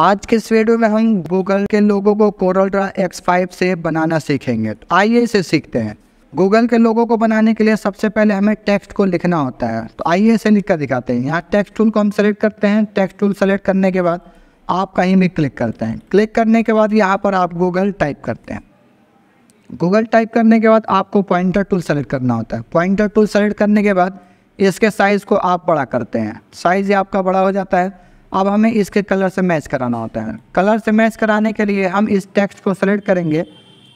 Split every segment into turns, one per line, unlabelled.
आज के इस वीडियो में हम गूगल के लोगों को कोरल ड्रा एक्स फाइव से बनाना सीखेंगे तो आइए इसे सीखते हैं गूगल के लोगों को बनाने के लिए सबसे पहले हमें टेक्स्ट को लिखना होता है तो आइए इसे लिख कर दिखाते हैं यहाँ टेक्स्ट टूल को हम सेलेक्ट करते हैं टेक्स्ट टूल सेलेक्ट करने के बाद आप कहीं भी क्लिक करते हैं क्लिक करने के बाद यहाँ पर आप गूगल टाइप करते हैं गूगल टाइप करने के बाद आपको पॉइंटर टूल सेलेक्ट करना होता है पॉइंटर टूल सेलेक्ट करने के बाद इसके साइज़ को आप बड़ा करते हैं साइज़ ये आपका बड़ा हो जाता है अब हमें इसके कलर से मैच कराना होता है कलर से मैच कराने के लिए हम इस टेक्स्ट को सेलेक्ट करेंगे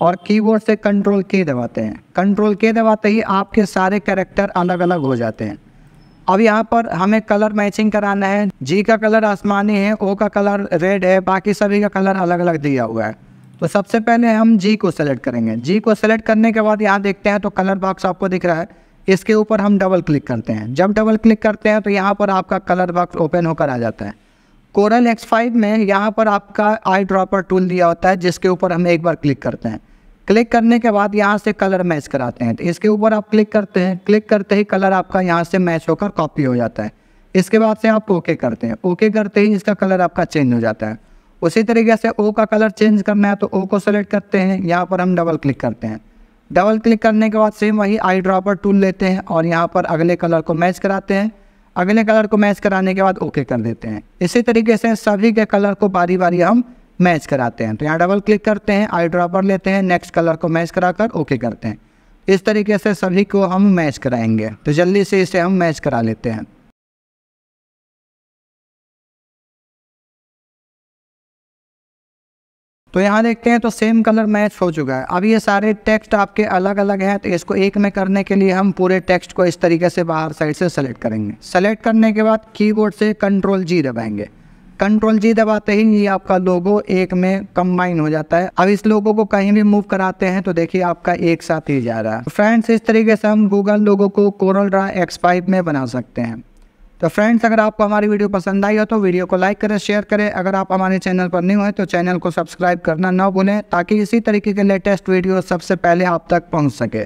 और कीबोर्ड से कंट्रोल के दबाते हैं कंट्रोल के दबाते ही आपके सारे कैरेक्टर अलग अलग हो जाते हैं अब यहाँ पर हमें कलर मैचिंग कराना है जी का कलर आसमानी है ओ का कलर रेड है बाकी सभी का कलर अलग अलग दिया हुआ है तो सबसे पहले हम जी को सेलेक्ट करेंगे जी को सेलेक्ट करने के बाद यहाँ देखते हैं तो कलर बॉक्स आपको दिख रहा है इसके ऊपर हम डबल क्लिक करते हैं जब डबल क्लिक करते हैं तो यहाँ पर आपका कलर बॉक्स ओपन होकर आ जाता है कोरल एक्स फाइव में यहाँ पर आपका आई ड्रॉपर टूल दिया होता है जिसके ऊपर हम एक बार क्लिक करते हैं क्लिक करने के बाद यहाँ से कलर मैच कराते हैं तो इसके ऊपर आप क्लिक करते हैं क्लिक करते ही कलर आपका यहाँ से मैच होकर कॉपी हो जाता है इसके बाद से आप ओके करते हैं ओके करते ही इसका कलर आपका चेंज हो जाता है उसी तरीके से ओ का कलर चेंज करना है तो ओ को सेलेक्ट करते हैं यहाँ पर हम डबल क्लिक करते हैं डबल क्लिक करने के बाद सेम वही आई ड्रॉपर टूल लेते हैं और यहाँ पर अगले कलर को मैच कराते हैं अगले कलर को मैच कराने के बाद ओके कर देते हैं इसी तरीके से सभी के कलर को बारी बारी हम मैच कराते हैं तो यहाँ डबल क्लिक करते हैं आई ड्रॉपर लेते हैं नेक्स्ट कलर को मैच करा कर ओके करते हैं इस तरीके से सभी को हम मैच कराएंगे तो जल्दी से इसे हम मैच करा लेते हैं तो यहाँ देखते हैं तो सेम कलर मैच हो चुका है अब ये सारे टेक्स्ट आपके अलग अलग हैं तो इसको एक में करने के लिए हम पूरे टेक्स्ट को इस तरीके से बाहर साइड से सेलेक्ट करेंगे सेलेक्ट करने के बाद कीबोर्ड से कंट्रोल जी दबाएंगे कंट्रोल जी दबाते ही ये आपका लोगो एक में कंबाइन हो जाता है अब इस लोगो को कहीं भी मूव कराते हैं तो देखिए आपका एक साथ ही जा रहा है फ्रेंड्स इस तरीके से हम गूगल लोगो को कोरल ड्रा एक्स फाइव में बना सकते हैं तो फ्रेंड्स अगर आपको हमारी वीडियो पसंद आई हो तो वीडियो को लाइक करें शेयर करें अगर आप हमारे चैनल पर नहीं हुए तो चैनल को सब्सक्राइब करना ना भूलें ताकि इसी तरीके के लेटेस्ट वीडियो सबसे पहले आप तक पहुंच सके